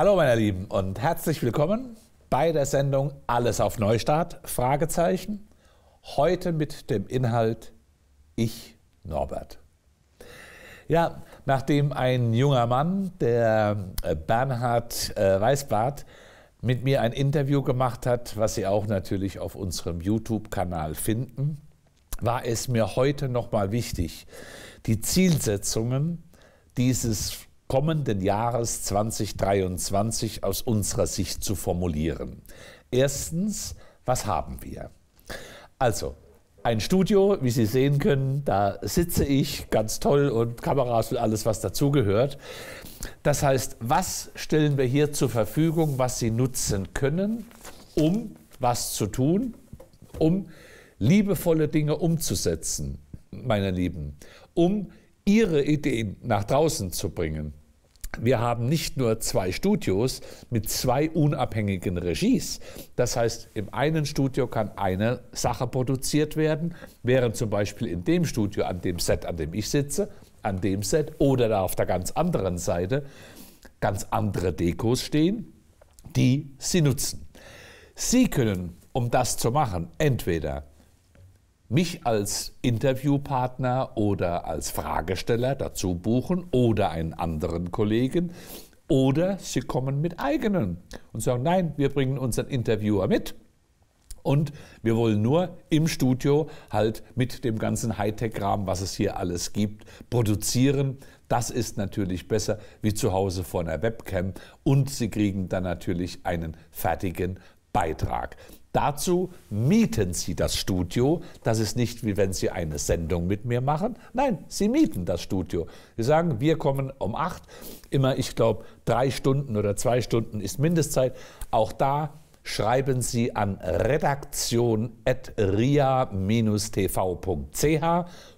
Hallo meine Lieben und herzlich willkommen bei der Sendung Alles auf Neustart? Fragezeichen. Heute mit dem Inhalt Ich Norbert. Ja, nachdem ein junger Mann, der äh, Bernhard äh, Weißbart, mit mir ein Interview gemacht hat, was Sie auch natürlich auf unserem YouTube-Kanal finden, war es mir heute nochmal wichtig, die Zielsetzungen dieses kommenden Jahres 2023 aus unserer Sicht zu formulieren. Erstens, was haben wir? Also, ein Studio, wie Sie sehen können, da sitze ich ganz toll und Kameras und alles, was dazugehört. Das heißt, was stellen wir hier zur Verfügung, was Sie nutzen können, um was zu tun, um liebevolle Dinge umzusetzen, meine Lieben, um Ihre Ideen nach draußen zu bringen wir haben nicht nur zwei Studios mit zwei unabhängigen Regies. Das heißt, im einen Studio kann eine Sache produziert werden, während zum Beispiel in dem Studio, an dem Set, an dem ich sitze, an dem Set oder da auf der ganz anderen Seite ganz andere Dekos stehen, die Sie nutzen. Sie können, um das zu machen, entweder mich als Interviewpartner oder als Fragesteller dazu buchen oder einen anderen Kollegen. Oder sie kommen mit eigenen und sagen, nein, wir bringen unseren Interviewer mit. Und wir wollen nur im Studio halt mit dem ganzen Hightech-Rahmen, was es hier alles gibt, produzieren. Das ist natürlich besser wie zu Hause vor einer Webcam. Und Sie kriegen dann natürlich einen fertigen Beitrag. Dazu mieten Sie das Studio. Das ist nicht wie wenn Sie eine Sendung mit mir machen. Nein, Sie mieten das Studio. Sie sagen, wir kommen um acht. Immer, ich glaube, drei Stunden oder zwei Stunden ist Mindestzeit. Auch da schreiben Sie an redaktion.ria-tv.ch.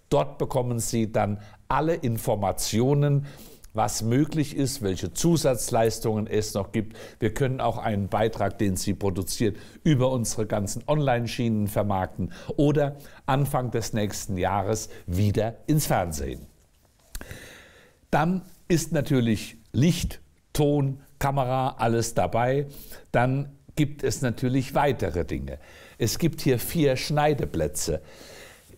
Dort bekommen Sie dann alle Informationen was möglich ist, welche Zusatzleistungen es noch gibt. Wir können auch einen Beitrag, den Sie produzieren, über unsere ganzen Online-Schienen vermarkten oder Anfang des nächsten Jahres wieder ins Fernsehen. Dann ist natürlich Licht, Ton, Kamera, alles dabei. Dann gibt es natürlich weitere Dinge. Es gibt hier vier Schneideplätze.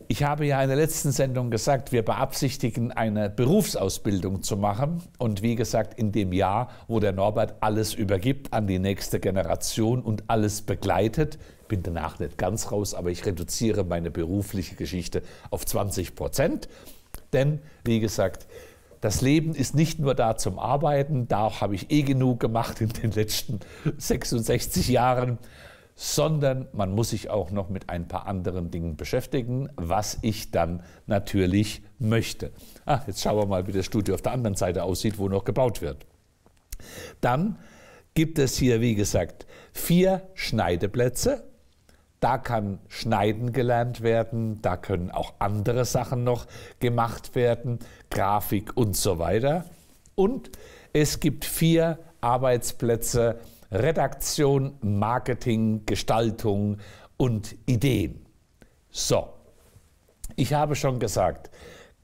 Ich habe ja in der letzten Sendung gesagt, wir beabsichtigen, eine Berufsausbildung zu machen. Und wie gesagt, in dem Jahr, wo der Norbert alles übergibt an die nächste Generation und alles begleitet, bin danach nicht ganz raus, aber ich reduziere meine berufliche Geschichte auf 20 Prozent. Denn, wie gesagt, das Leben ist nicht nur da zum Arbeiten, da habe ich eh genug gemacht in den letzten 66 Jahren sondern man muss sich auch noch mit ein paar anderen Dingen beschäftigen, was ich dann natürlich möchte. Ah, jetzt schauen wir mal, wie das Studio auf der anderen Seite aussieht, wo noch gebaut wird. Dann gibt es hier, wie gesagt, vier Schneideplätze. Da kann Schneiden gelernt werden, da können auch andere Sachen noch gemacht werden, Grafik und so weiter. Und es gibt vier Arbeitsplätze Redaktion, Marketing, Gestaltung und Ideen. So, ich habe schon gesagt,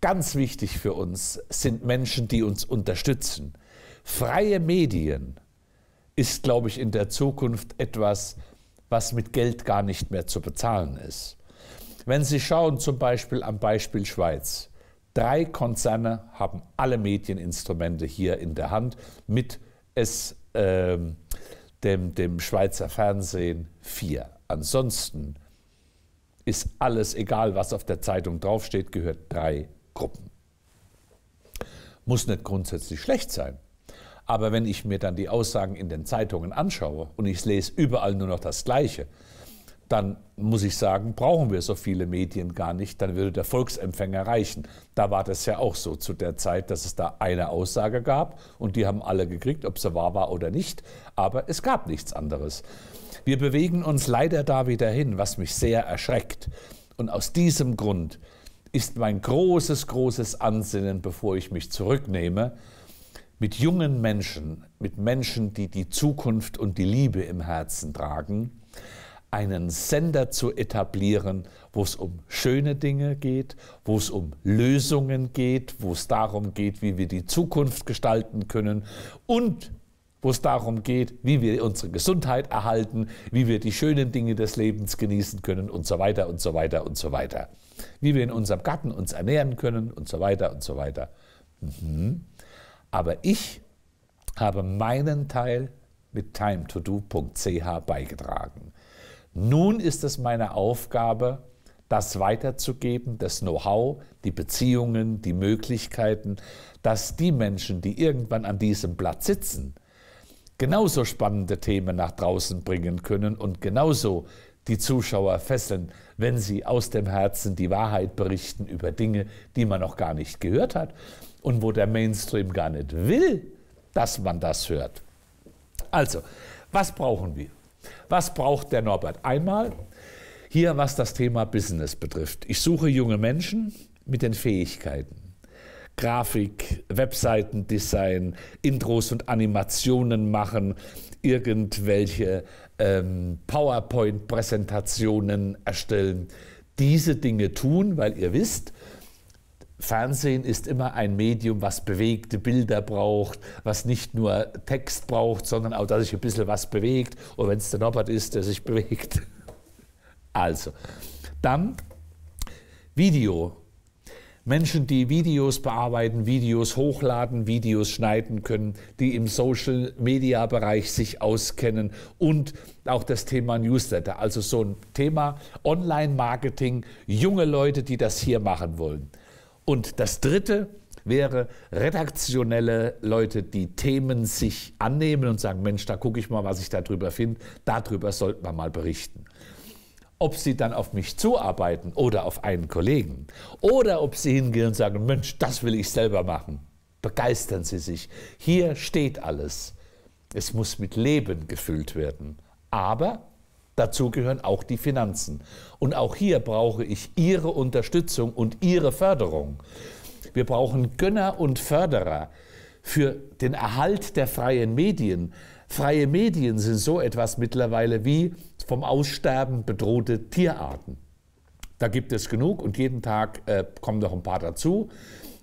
ganz wichtig für uns sind Menschen, die uns unterstützen. Freie Medien ist, glaube ich, in der Zukunft etwas, was mit Geld gar nicht mehr zu bezahlen ist. Wenn Sie schauen, zum Beispiel am Beispiel Schweiz, drei Konzerne haben alle Medieninstrumente hier in der Hand mit es ähm, dem, dem Schweizer Fernsehen vier. Ansonsten ist alles, egal was auf der Zeitung draufsteht, gehört drei Gruppen. Muss nicht grundsätzlich schlecht sein. Aber wenn ich mir dann die Aussagen in den Zeitungen anschaue und ich lese überall nur noch das Gleiche, dann muss ich sagen, brauchen wir so viele Medien gar nicht, dann würde der Volksempfänger reichen. Da war das ja auch so zu der Zeit, dass es da eine Aussage gab und die haben alle gekriegt, ob sie wahr war oder nicht, aber es gab nichts anderes. Wir bewegen uns leider da wieder hin, was mich sehr erschreckt. Und aus diesem Grund ist mein großes, großes Ansinnen, bevor ich mich zurücknehme, mit jungen Menschen, mit Menschen, die die Zukunft und die Liebe im Herzen tragen, einen Sender zu etablieren, wo es um schöne Dinge geht, wo es um Lösungen geht, wo es darum geht, wie wir die Zukunft gestalten können und wo es darum geht, wie wir unsere Gesundheit erhalten, wie wir die schönen Dinge des Lebens genießen können und so weiter und so weiter und so weiter. Wie wir in unserem Garten uns ernähren können und so weiter und so weiter. Mhm. Aber ich habe meinen Teil mit timetodo.ch beigetragen. Nun ist es meine Aufgabe, das weiterzugeben, das Know-how, die Beziehungen, die Möglichkeiten, dass die Menschen, die irgendwann an diesem Blatt sitzen, genauso spannende Themen nach draußen bringen können und genauso die Zuschauer fesseln, wenn sie aus dem Herzen die Wahrheit berichten über Dinge, die man noch gar nicht gehört hat und wo der Mainstream gar nicht will, dass man das hört. Also, was brauchen wir? Was braucht der Norbert? Einmal hier, was das Thema Business betrifft. Ich suche junge Menschen mit den Fähigkeiten. Grafik, Webseitendesign, Intros und Animationen machen, irgendwelche ähm, PowerPoint-Präsentationen erstellen. Diese Dinge tun, weil ihr wisst, Fernsehen ist immer ein Medium, was bewegte Bilder braucht, was nicht nur Text braucht, sondern auch, dass sich ein bisschen was bewegt. Und wenn es der Norbert ist, der sich bewegt. Also, dann Video. Menschen, die Videos bearbeiten, Videos hochladen, Videos schneiden können, die im Social-Media-Bereich sich auskennen und auch das Thema Newsletter. Also so ein Thema Online-Marketing, junge Leute, die das hier machen wollen. Und das Dritte wäre redaktionelle Leute, die Themen sich annehmen und sagen, Mensch, da gucke ich mal, was ich darüber finde, darüber sollte man mal berichten. Ob sie dann auf mich zuarbeiten oder auf einen Kollegen oder ob sie hingehen und sagen, Mensch, das will ich selber machen. Begeistern Sie sich. Hier steht alles. Es muss mit Leben gefüllt werden. Aber Dazu gehören auch die Finanzen. Und auch hier brauche ich Ihre Unterstützung und Ihre Förderung. Wir brauchen Gönner und Förderer für den Erhalt der freien Medien. Freie Medien sind so etwas mittlerweile wie vom Aussterben bedrohte Tierarten. Da gibt es genug und jeden Tag äh, kommen noch ein paar dazu.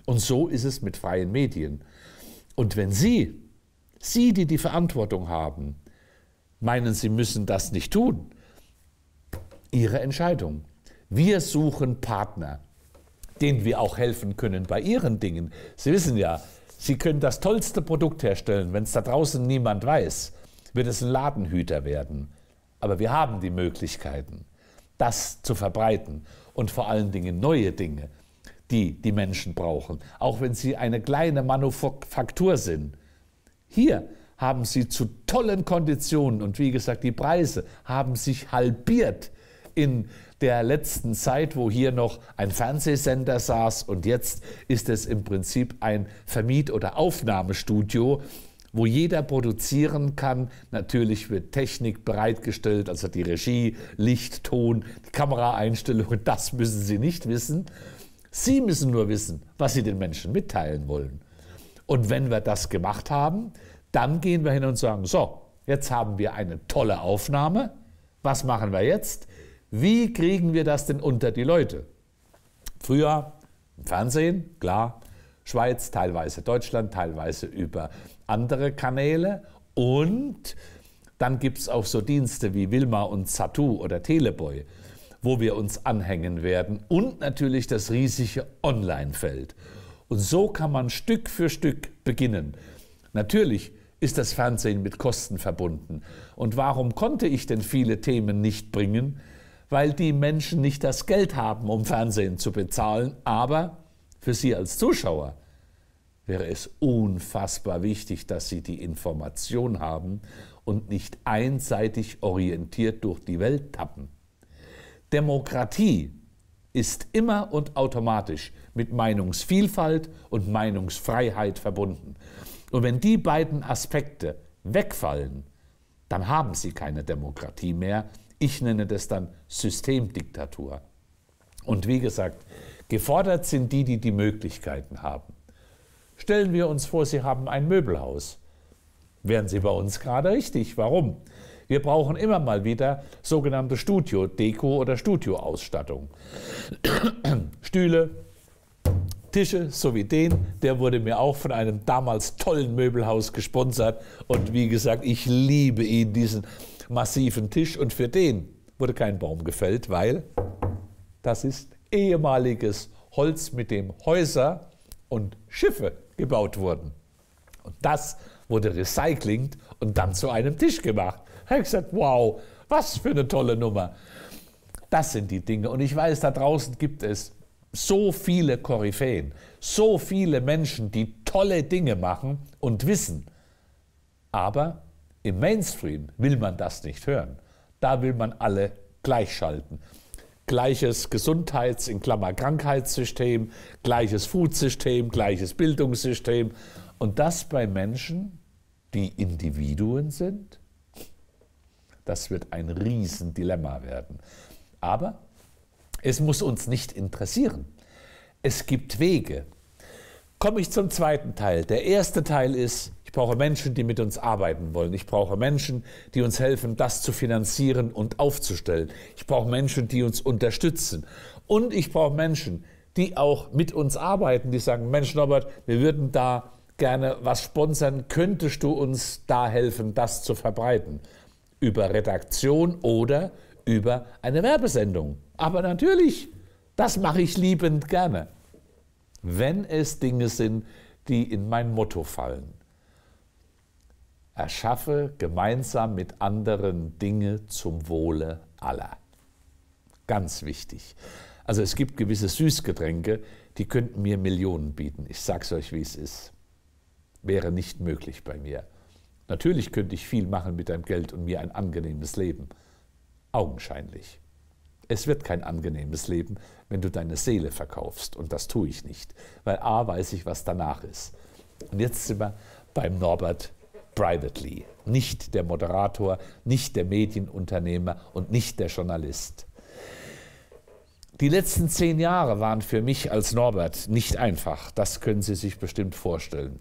Und so ist es mit freien Medien. Und wenn Sie, Sie, die die Verantwortung haben, meinen, sie müssen das nicht tun. Ihre Entscheidung. Wir suchen Partner, denen wir auch helfen können bei ihren Dingen. Sie wissen ja, Sie können das tollste Produkt herstellen, wenn es da draußen niemand weiß, wird es ein Ladenhüter werden. Aber wir haben die Möglichkeiten, das zu verbreiten und vor allen Dingen neue Dinge, die die Menschen brauchen, auch wenn sie eine kleine Manufaktur sind. Hier haben sie zu tollen Konditionen und wie gesagt, die Preise haben sich halbiert in der letzten Zeit, wo hier noch ein Fernsehsender saß und jetzt ist es im Prinzip ein Vermiet- oder Aufnahmestudio, wo jeder produzieren kann. Natürlich wird Technik bereitgestellt, also die Regie, Licht, Ton, Kameraeinstellungen, das müssen Sie nicht wissen. Sie müssen nur wissen, was Sie den Menschen mitteilen wollen. Und wenn wir das gemacht haben, dann gehen wir hin und sagen, so, jetzt haben wir eine tolle Aufnahme. Was machen wir jetzt? Wie kriegen wir das denn unter die Leute? Früher im Fernsehen, klar, Schweiz, teilweise Deutschland, teilweise über andere Kanäle. Und dann gibt es auch so Dienste wie Wilma und Satu oder Teleboy, wo wir uns anhängen werden. Und natürlich das riesige Online-Feld. Und so kann man Stück für Stück beginnen. Natürlich ist das Fernsehen mit Kosten verbunden. Und warum konnte ich denn viele Themen nicht bringen? Weil die Menschen nicht das Geld haben, um Fernsehen zu bezahlen, aber für sie als Zuschauer wäre es unfassbar wichtig, dass sie die Information haben und nicht einseitig orientiert durch die Welt tappen. Demokratie ist immer und automatisch mit Meinungsvielfalt und Meinungsfreiheit verbunden. Und wenn die beiden Aspekte wegfallen, dann haben sie keine Demokratie mehr. Ich nenne das dann Systemdiktatur. Und wie gesagt, gefordert sind die, die die Möglichkeiten haben. Stellen wir uns vor, Sie haben ein Möbelhaus. Wären Sie bei uns gerade richtig. Warum? Wir brauchen immer mal wieder sogenannte Studio-Deko oder Studioausstattung. Stühle, Tische sowie den, der wurde mir auch von einem damals tollen Möbelhaus gesponsert. Und wie gesagt, ich liebe ihn, diesen massiven Tisch. Und für den wurde kein Baum gefällt, weil das ist ehemaliges Holz, mit dem Häuser und Schiffe gebaut wurden. Und das wurde recycelt und dann zu einem Tisch gemacht. Ich habe gesagt, wow, was für eine tolle Nummer. Das sind die Dinge. Und ich weiß, da draußen gibt es so viele Koryphäen, so viele Menschen, die tolle Dinge machen und wissen. Aber im Mainstream will man das nicht hören. Da will man alle gleichschalten. Gleiches Gesundheits- in Klammer Krankheitssystem, gleiches Foodsystem, gleiches Bildungssystem. Und das bei Menschen, die Individuen sind, das wird ein Riesendilemma werden. Aber es muss uns nicht interessieren. Es gibt Wege. Komme ich zum zweiten Teil. Der erste Teil ist, ich brauche Menschen, die mit uns arbeiten wollen. Ich brauche Menschen, die uns helfen, das zu finanzieren und aufzustellen. Ich brauche Menschen, die uns unterstützen. Und ich brauche Menschen, die auch mit uns arbeiten, die sagen, Mensch Norbert, wir würden da gerne was sponsern. Könntest du uns da helfen, das zu verbreiten? Über Redaktion oder über eine Werbesendung. Aber natürlich, das mache ich liebend gerne. Wenn es Dinge sind, die in mein Motto fallen. Erschaffe gemeinsam mit anderen Dinge zum Wohle aller. Ganz wichtig. Also es gibt gewisse Süßgetränke, die könnten mir Millionen bieten. Ich sag's euch, wie es ist. Wäre nicht möglich bei mir. Natürlich könnte ich viel machen mit deinem Geld und mir ein angenehmes Leben. Augenscheinlich. Es wird kein angenehmes Leben, wenn du deine Seele verkaufst. Und das tue ich nicht, weil A weiß ich, was danach ist. Und jetzt sind wir beim Norbert Privately. Nicht der Moderator, nicht der Medienunternehmer und nicht der Journalist. Die letzten zehn Jahre waren für mich als Norbert nicht einfach. Das können Sie sich bestimmt vorstellen.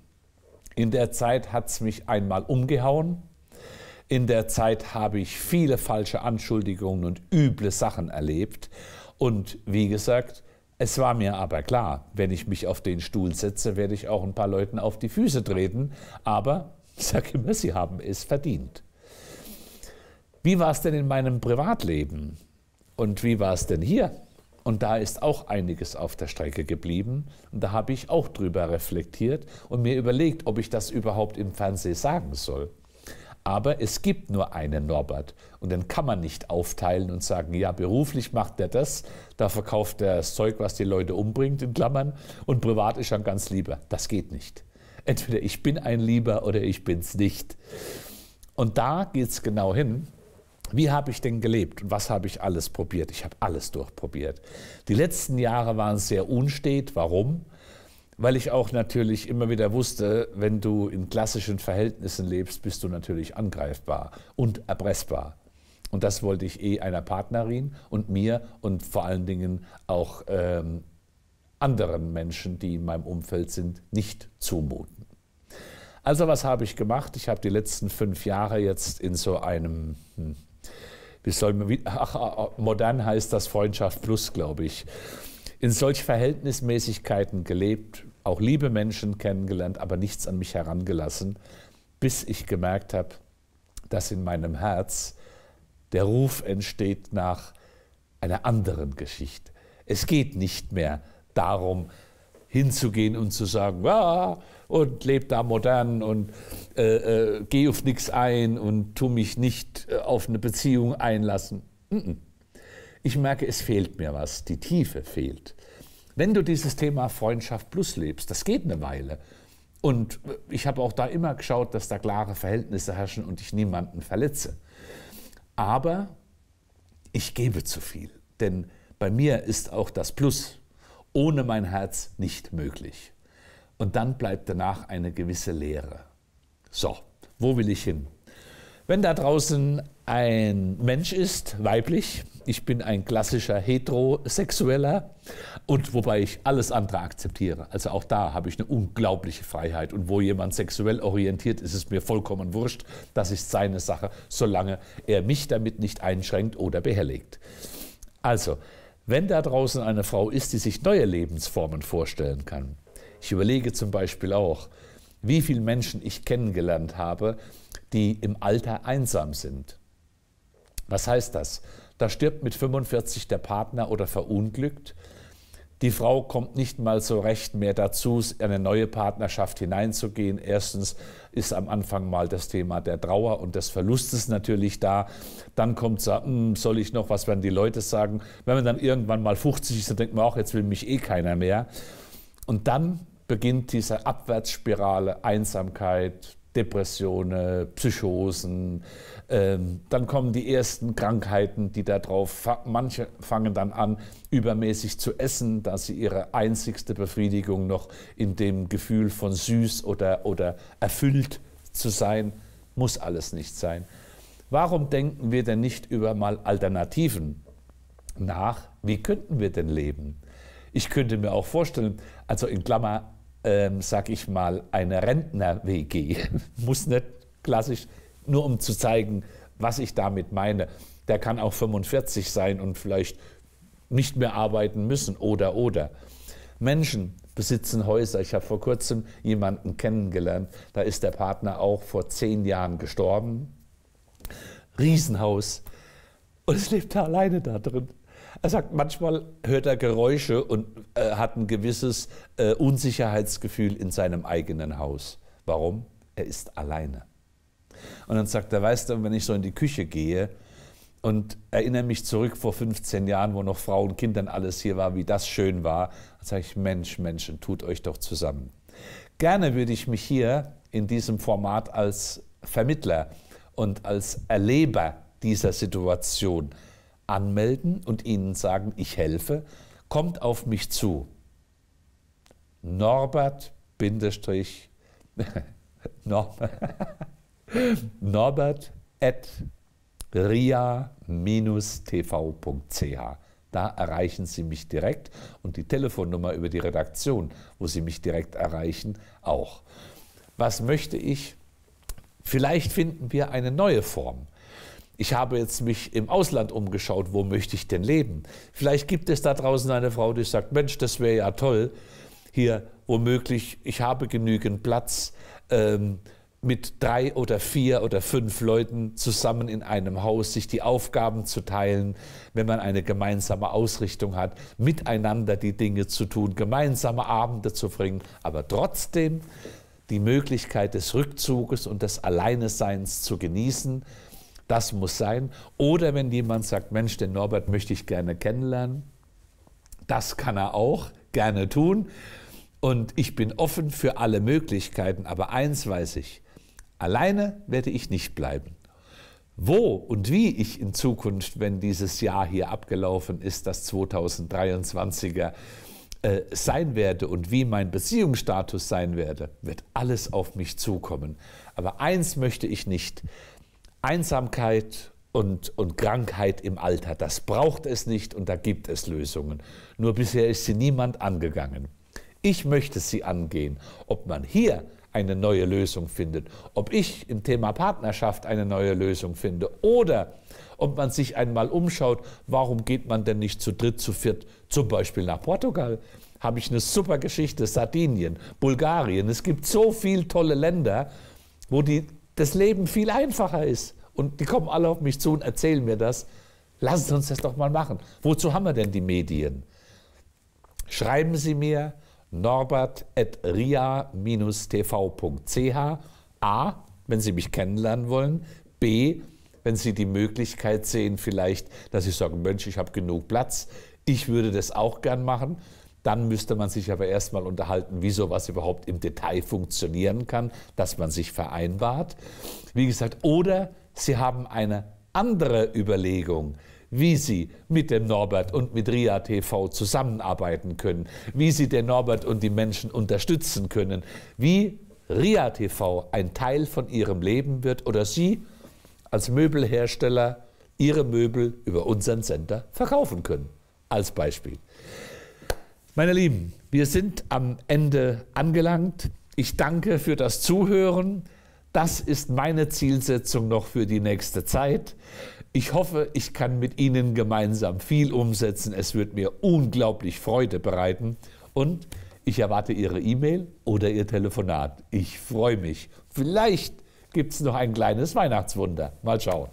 In der Zeit hat es mich einmal umgehauen, in der Zeit habe ich viele falsche Anschuldigungen und üble Sachen erlebt. Und wie gesagt, es war mir aber klar, wenn ich mich auf den Stuhl setze, werde ich auch ein paar Leuten auf die Füße treten. Aber ich sage immer, sie haben es verdient. Wie war es denn in meinem Privatleben? Und wie war es denn hier? Und da ist auch einiges auf der Strecke geblieben. Und da habe ich auch drüber reflektiert und mir überlegt, ob ich das überhaupt im Fernsehen sagen soll. Aber es gibt nur einen Norbert. Und den kann man nicht aufteilen und sagen, ja, beruflich macht der das, da verkauft er das Zeug, was die Leute umbringt, in Klammern, und privat ist er ganz lieber. Das geht nicht. Entweder ich bin ein Lieber oder ich bin's nicht. Und da geht's genau hin. Wie habe ich denn gelebt und was habe ich alles probiert? Ich habe alles durchprobiert. Die letzten Jahre waren sehr unstet. Warum? weil ich auch natürlich immer wieder wusste, wenn du in klassischen Verhältnissen lebst, bist du natürlich angreifbar und erpressbar. Und das wollte ich eh einer Partnerin und mir und vor allen Dingen auch ähm, anderen Menschen, die in meinem Umfeld sind, nicht zumuten. Also was habe ich gemacht? Ich habe die letzten fünf Jahre jetzt in so einem, hm, wie soll man, ach, ah, ah, modern heißt das Freundschaft Plus, glaube ich, in solch Verhältnismäßigkeiten gelebt, auch liebe Menschen kennengelernt, aber nichts an mich herangelassen, bis ich gemerkt habe, dass in meinem Herz der Ruf entsteht nach einer anderen Geschichte. Es geht nicht mehr darum, hinzugehen und zu sagen, ja, und lebe da modern und äh, äh, geh auf nichts ein und tu mich nicht äh, auf eine Beziehung einlassen. Ich merke, es fehlt mir was, die Tiefe fehlt wenn du dieses Thema Freundschaft plus lebst, das geht eine Weile. Und äh, ich habe auch da immer geschaut, dass da klare Verhältnisse herrschen und ich niemanden verletze. Aber ich gebe zu viel, denn bei mir ist auch das Plus ohne mein Herz nicht möglich. Und dann bleibt danach eine gewisse Leere. So, wo will ich hin? Wenn da draußen ein Mensch ist, weiblich. Ich bin ein klassischer Heterosexueller und wobei ich alles andere akzeptiere. Also auch da habe ich eine unglaubliche Freiheit. Und wo jemand sexuell orientiert ist, es mir vollkommen wurscht. Das ist seine Sache, solange er mich damit nicht einschränkt oder behelligt. Also, wenn da draußen eine Frau ist, die sich neue Lebensformen vorstellen kann, ich überlege zum Beispiel auch, wie viele Menschen ich kennengelernt habe, die im Alter einsam sind was heißt das? Da stirbt mit 45 der Partner oder verunglückt. Die Frau kommt nicht mal so recht mehr dazu, eine neue Partnerschaft hineinzugehen. Erstens ist am Anfang mal das Thema der Trauer und des Verlustes natürlich da. Dann kommt so, hm, soll ich noch, was werden die Leute sagen? Wenn man dann irgendwann mal 50 ist, dann denkt man auch, jetzt will mich eh keiner mehr. Und dann beginnt diese Abwärtsspirale, Einsamkeit, Depressionen, Psychosen. Ähm, dann kommen die ersten Krankheiten, die da drauf. manche fangen dann an, übermäßig zu essen, da sie ihre einzigste Befriedigung noch in dem Gefühl von süß oder, oder erfüllt zu sein, muss alles nicht sein. Warum denken wir denn nicht über mal Alternativen nach? Wie könnten wir denn leben? Ich könnte mir auch vorstellen, also in Klammer ähm, sag ich mal, eine Rentner-WG. Muss nicht klassisch, nur um zu zeigen, was ich damit meine. Der kann auch 45 sein und vielleicht nicht mehr arbeiten müssen oder oder. Menschen besitzen Häuser. Ich habe vor kurzem jemanden kennengelernt, da ist der Partner auch vor zehn Jahren gestorben. Riesenhaus, und es lebt da alleine da drin. Er sagt, manchmal hört er Geräusche und äh, hat ein gewisses äh, Unsicherheitsgefühl in seinem eigenen Haus. Warum? Er ist alleine. Und dann sagt er, weißt du, wenn ich so in die Küche gehe und erinnere mich zurück vor 15 Jahren, wo noch Frauen und Kindern alles hier war, wie das schön war, dann sage ich, Mensch, Menschen, tut euch doch zusammen. Gerne würde ich mich hier in diesem Format als Vermittler und als Erleber dieser Situation anmelden und ihnen sagen, ich helfe, kommt auf mich zu. Norbert Bindestrich Norbert at ria-tv.ch. Da erreichen Sie mich direkt und die Telefonnummer über die Redaktion, wo Sie mich direkt erreichen, auch. Was möchte ich? Vielleicht finden wir eine neue Form ich habe jetzt mich im Ausland umgeschaut, wo möchte ich denn leben? Vielleicht gibt es da draußen eine Frau, die sagt, Mensch, das wäre ja toll, hier womöglich, ich habe genügend Platz, ähm, mit drei oder vier oder fünf Leuten zusammen in einem Haus sich die Aufgaben zu teilen, wenn man eine gemeinsame Ausrichtung hat, miteinander die Dinge zu tun, gemeinsame Abende zu bringen, aber trotzdem die Möglichkeit des Rückzuges und des Alleineseins zu genießen das muss sein. Oder wenn jemand sagt, Mensch, den Norbert möchte ich gerne kennenlernen, das kann er auch gerne tun. Und ich bin offen für alle Möglichkeiten, aber eins weiß ich, alleine werde ich nicht bleiben. Wo und wie ich in Zukunft, wenn dieses Jahr hier abgelaufen ist, das 2023er, äh, sein werde und wie mein Beziehungsstatus sein werde, wird alles auf mich zukommen. Aber eins möchte ich nicht, Einsamkeit und, und Krankheit im Alter, das braucht es nicht und da gibt es Lösungen. Nur bisher ist sie niemand angegangen. Ich möchte sie angehen. Ob man hier eine neue Lösung findet, ob ich im Thema Partnerschaft eine neue Lösung finde oder ob man sich einmal umschaut, warum geht man denn nicht zu dritt, zu viert, zum Beispiel nach Portugal? Habe ich eine super Geschichte, Sardinien, Bulgarien. Es gibt so viele tolle Länder, wo die, das Leben viel einfacher ist und die kommen alle auf mich zu und erzählen mir das. Lassen Sie uns das doch mal machen. Wozu haben wir denn die Medien? Schreiben Sie mir norbert.ria-tv.ch A, wenn Sie mich kennenlernen wollen, B, wenn Sie die Möglichkeit sehen, vielleicht, dass ich sage, Mensch, ich habe genug Platz, ich würde das auch gern machen. Dann müsste man sich aber erstmal unterhalten, wie sowas überhaupt im Detail funktionieren kann, dass man sich vereinbart. Wie gesagt, oder Sie haben eine andere Überlegung, wie Sie mit dem Norbert und mit RIA TV zusammenarbeiten können, wie Sie den Norbert und die Menschen unterstützen können, wie RIA TV ein Teil von Ihrem Leben wird oder Sie als Möbelhersteller Ihre Möbel über unseren Sender verkaufen können. Als Beispiel. Meine Lieben, wir sind am Ende angelangt. Ich danke für das Zuhören. Das ist meine Zielsetzung noch für die nächste Zeit. Ich hoffe, ich kann mit Ihnen gemeinsam viel umsetzen. Es wird mir unglaublich Freude bereiten. Und ich erwarte Ihre E-Mail oder Ihr Telefonat. Ich freue mich. Vielleicht gibt es noch ein kleines Weihnachtswunder. Mal schauen.